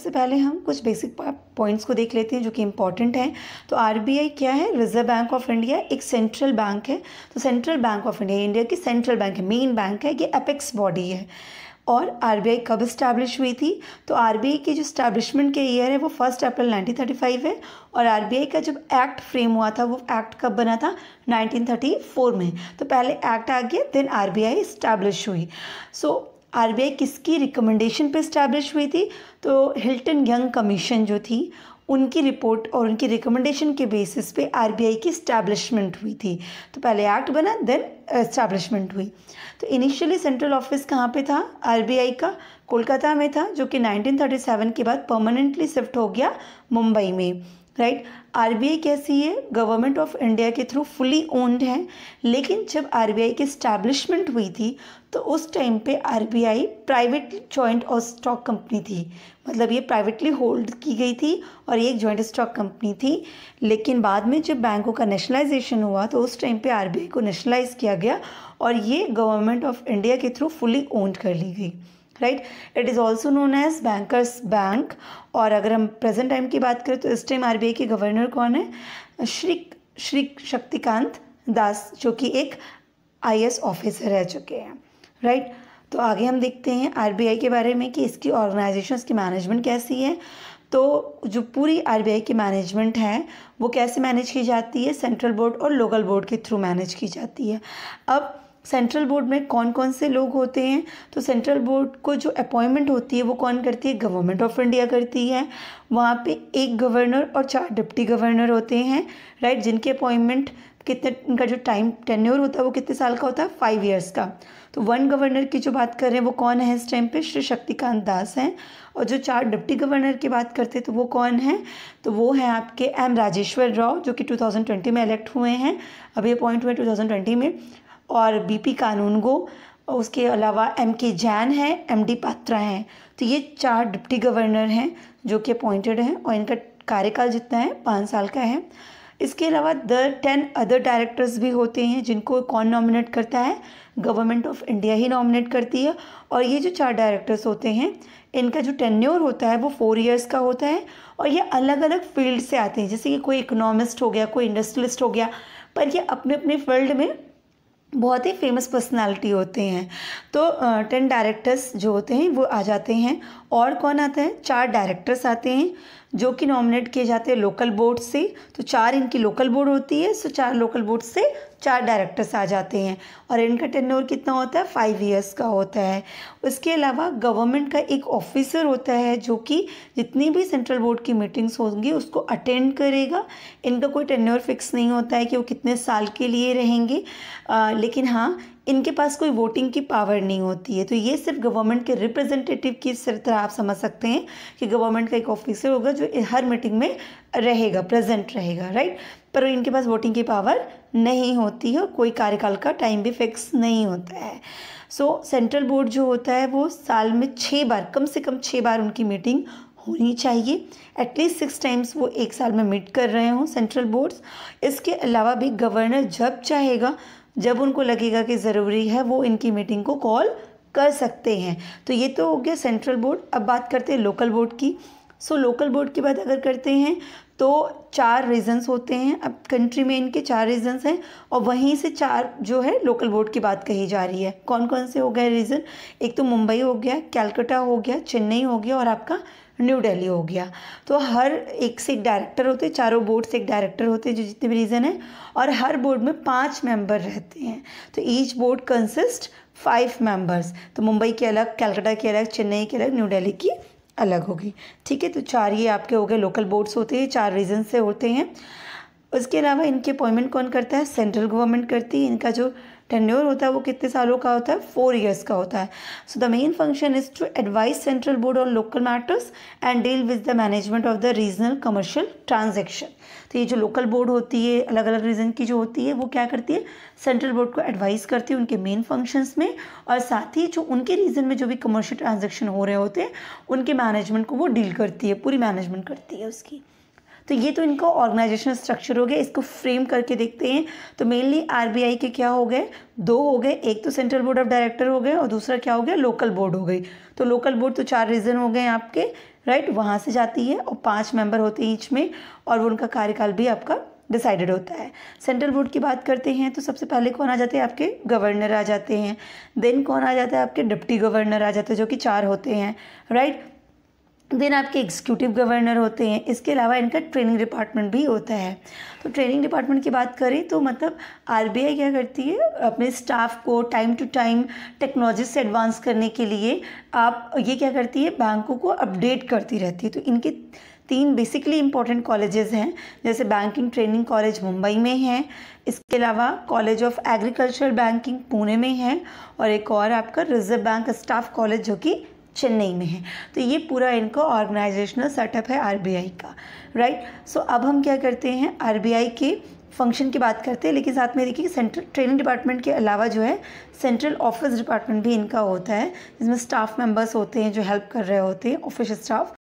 सबसे पहले हम कुछ बेसिक पॉइंट्स को देख लेते हैं जो कि इंपॉर्टेंट हैं तो आरबीआई क्या है रिजर्व बैंक ऑफ इंडिया एक सेंट्रल बैंक है तो central bank of India India की सेंट्रल बैंक है मेन बैंक है ये अपेक्स बॉडी है और आर कब इस्टेब्लिश हुई थी तो आर की जो इस्टेब्लिशमेंट के ईयर है वो फर्स्ट अप्रैल 1935 है और आर का जब एक्ट फ्रेम हुआ था वो एक्ट कब बना था 1934 में तो पहले एक्ट आ गया देन आरबीआई इस्टेब्लिश हुई सो so, आर किसकी रिकमेंडेशन पे इस्टेब्लिश हुई थी तो हिल्टन यंग कमीशन जो थी उनकी रिपोर्ट और उनकी रिकमेंडेशन के बेसिस पे आर की इस्टेब्लिशमेंट हुई थी तो पहले एक्ट बना देन इस्टेब्लिशमेंट हुई तो इनिशियली सेंट्रल ऑफिस कहाँ पे था आर का कोलकाता में था जो कि 1937 के बाद परमानेंटली शिफ्ट हो गया मुंबई में राइट आर कैसी है गवर्नमेंट ऑफ इंडिया के थ्रू फुली ओन्ड है लेकिन जब आरबीआई की स्टैब्लिशमेंट हुई थी तो उस टाइम पे आई प्राइवेटली जॉइंट और स्टॉक कंपनी थी मतलब ये प्राइवेटली होल्ड की गई थी और ये एक जॉइंट स्टॉक कंपनी थी लेकिन बाद में जब बैंकों का नेशनलाइजेशन हुआ तो उस टाइम पे आर को नेशनलाइज किया गया और ये गवर्नमेंट ऑफ इंडिया के थ्रू फुली ओन्ड कर ली गई right it is also known as bankers bank और अगर हम प्रेजेंट टाइम की बात करें तो इस टाइम आर के गवर्नर कौन है श्री श्री शक्तिकांत दास जो कि एक आई ऑफिसर रह चुके हैं राइट right? तो आगे हम देखते हैं आर के बारे में कि इसकी ऑर्गेनाइजेशन की मैनेजमेंट कैसी है तो जो पूरी आर की मैनेजमेंट है वो कैसे मैनेज की जाती है सेंट्रल बोर्ड और लोकल बोर्ड के थ्रू मैनेज की जाती है अब सेंट्रल बोर्ड में कौन कौन से लोग होते हैं तो सेंट्रल बोर्ड को जो अपॉइंटमेंट होती है वो कौन करती है गवर्नमेंट ऑफ इंडिया करती है वहाँ पे एक गवर्नर और चार डिप्टी गवर्नर होते हैं राइट जिनके अपॉइंटमेंट कितने इनका जो टाइम टेन्योर होता है वो कितने साल का होता है फाइव ईयर्स का तो वन गवर्नर की जो बात कर रहे हैं वो कौन है इस टाइम पे श्री शक्तिकांत दास हैं और जो चार डिप्टी गवर्नर की बात करते हैं तो वो कौन है तो वो हैं आपके एम राजेश्वर राव जो कि 2020 में इलेक्ट हुए हैं अभी अपॉइंट हुए 2020 में और बीपी कानूनगो उसके अलावा एम के जैन हैं एम डी पात्रा हैं तो ये चार डिप्टी गवर्नर हैं जो कि अपॉइंटेड हैं और इनका कार्यकाल जितना है पाँच साल का है इसके अलावा द टेन अदर डायरेक्टर्स भी होते हैं जिनको कौन नॉमिनेट करता है गवर्नमेंट ऑफ इंडिया ही नॉमिनेट करती है और ये जो चार डायरेक्टर्स होते हैं इनका जो टेन्योर होता है वो फोर इयर्स का होता है और ये अलग अलग फील्ड से आते हैं जैसे कि कोई इकोनॉमिस्ट हो गया कोई इंडस्ट्रियलिस्ट हो गया पर ये अपने अपने फील्ड में बहुत ही फेमस पर्सनालिटी होते हैं तो टेन डायरेक्टर्स जो होते हैं वो आ जाते हैं और कौन आता है चार डायरेक्टर्स आते हैं जो कि नॉमिनेट किए जाते हैं लोकल बोर्ड से तो चार इनकी लोकल बोर्ड होती है सो चार लोकल बोर्ड से चार डायरेक्टर्स आ जाते हैं और इनका टेनोर कितना होता है फाइव इयर्स का होता है उसके अलावा गवर्नमेंट का एक ऑफिसर होता है जो कि जितनी भी सेंट्रल बोर्ड की मीटिंग्स होंगी उसको अटेंड करेगा इनका कोई टेन्योर फिक्स नहीं होता है कि वो कितने साल के लिए रहेंगे आ, लेकिन हाँ इनके पास कोई वोटिंग की पावर नहीं होती है तो ये सिर्फ गवर्नमेंट के रिप्रेजेंटेटिव की सिर्फ तरह आप समझ सकते हैं कि गवर्नमेंट का एक ऑफिसर होगा जो हर मीटिंग में रहेगा प्रेजेंट रहेगा राइट पर इनके पास वोटिंग की पावर नहीं होती है कोई कार्यकाल का टाइम भी फिक्स नहीं होता है सो सेंट्रल बोर्ड जो होता है वो साल में छः बार कम से कम छः बार उनकी मीटिंग होनी चाहिए एटलीस्ट सिक्स टाइम्स वो एक साल में मीट कर रहे हों सेंट्रल बोर्ड्स इसके अलावा भी गवर्नर जब चाहेगा जब उनको लगेगा कि ज़रूरी है वो इनकी मीटिंग को कॉल कर सकते हैं तो ये तो हो गया सेंट्रल बोर्ड अब बात करते हैं लोकल बोर्ड की सो so, लोकल बोर्ड की बात अगर करते हैं तो चार रीजन्स होते हैं अब कंट्री में इनके चार रीजन्स हैं और वहीं से चार जो है लोकल बोर्ड की बात कही जा रही है कौन कौन से हो गए रीज़न एक तो मुंबई हो गया कैलकाटा हो गया चेन्नई हो गया और आपका न्यू दिल्ली हो गया तो हर एक से एक डायरेक्टर होते चारों बोर्ड से एक डायरेक्टर होते जो जितने भी रीज़न है और हर बोर्ड में पाँच मेंबर रहते हैं तो each board consist five members तो मुंबई के अलग कैलकाटा के अलग चेन्नई के अलग न्यू दिल्ली की अलग होगी ठीक है तो चार ये आपके हो गए लोकल बोर्ड्स होते हैं चार रीजन से होते हैं उसके अलावा इनके अपॉइंटमेंट कौन करता है सेंट्रल गवर्नमेंट करती है इनका जो टेन्योर होता है वो कितने सालों का होता है फोर ईयर्स का होता है so the main function is to advise central board on local matters and deal with the management of the regional commercial transaction तो ये जो लोकल बोर्ड होती है अलग अलग रीजन की जो होती है वो क्या करती है सेंट्रल बोर्ड को एडवाइस करती है उनके मेन फंक्शंस में और साथ ही जो उनके रीजन में जो भी कमर्शियल ट्रांजेक्शन हो रहे होते हैं उनके मैनेजमेंट को वो डील करती है पूरी मैनेजमेंट करती है उसकी तो ये तो इनका ऑर्गेनाइजेशनल स्ट्रक्चर हो गया इसको फ्रेम करके देखते हैं तो मेनली आरबीआई के क्या हो गए दो हो गए एक तो सेंट्रल बोर्ड ऑफ डायरेक्टर हो गए और दूसरा क्या हो गया लोकल बोर्ड हो गई तो लोकल बोर्ड तो चार रीजन हो गए आपके राइट वहाँ से जाती है और पाँच मेंबर होते हैं ईच में और वो उनका कार्यकाल भी आपका डिसाइडेड होता है सेंट्रल बोर्ड की बात करते हैं तो सबसे पहले कौन आ जाते हैं आपके गवर्नर आ जाते हैं देन कौन आ जाता है आपके डिप्टी गवर्नर आ जाते हैं जो कि चार होते हैं राइट देन आपके एग्जीक्यूटिव गवर्नर होते हैं इसके अलावा इनका ट्रेनिंग डिपार्टमेंट भी होता है तो ट्रेनिंग डिपार्टमेंट की बात करें तो मतलब आर क्या करती है अपने स्टाफ को टाइम टू टाइम टेक्नोलॉजी से एडवांस करने के लिए आप ये क्या करती है बैंकों को अपडेट करती रहती है तो इनके तीन बेसिकली इंपॉर्टेंट कॉलेजेस हैं जैसे बैंकिंग ट्रेनिंग कॉलेज मुंबई में है इसके अलावा college of agriculture banking Pune में है और एक और आपका रिजर्व बैंक स्टाफ कॉलेज जो कि चेन्नई में है तो ये पूरा इनका ऑर्गेनाइजेशनल सेटअप है आरबीआई का राइट सो so, अब हम क्या करते हैं आरबीआई के फंक्शन की बात करते हैं लेकिन साथ में देखिए सेंट्रल ट्रेनिंग डिपार्टमेंट के अलावा जो है सेंट्रल ऑफिस डिपार्टमेंट भी इनका होता है जिसमें स्टाफ मेंबर्स होते हैं जो हेल्प कर रहे होते हैं ऑफिस स्टाफ